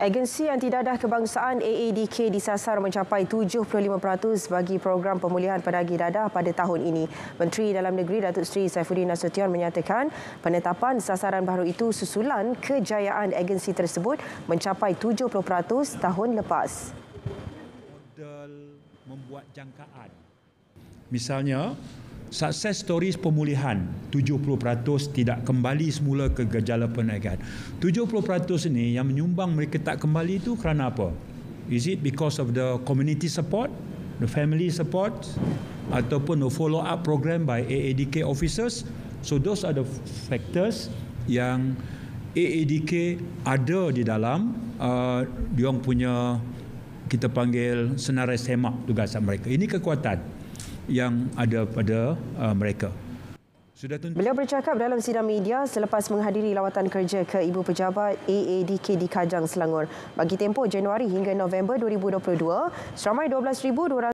Agensi Antidadah Kebangsaan AADK disasar mencapai 75% bagi program pemulihan penagih dadah pada tahun ini. Menteri Dalam Negeri Datuk Seri Saifuddin Nasution menyatakan penetapan sasaran baru itu susulan kejayaan agensi tersebut mencapai 70% tahun lepas. Model membuat jangkaan. Misalnya, Sukses stories pemulihan 70% tidak kembali semula ke gejala perniagaan. 70% ini yang menyumbang mereka tak kembali itu kerana apa? Is it because of the community support, the family support ataupun the follow up program by AADK officers? So those are the factors yang AADK ada di dalam uh, diorang punya kita panggil senarai semak tugasan mereka. Ini kekuatan yang ada pada uh, mereka. Beliau bercakap dalam sidang media selepas menghadiri lawatan kerja ke Ibu Pejabat AADK di Kajang, Selangor. Bagi tempoh Januari hingga November 2022, seramai 12,200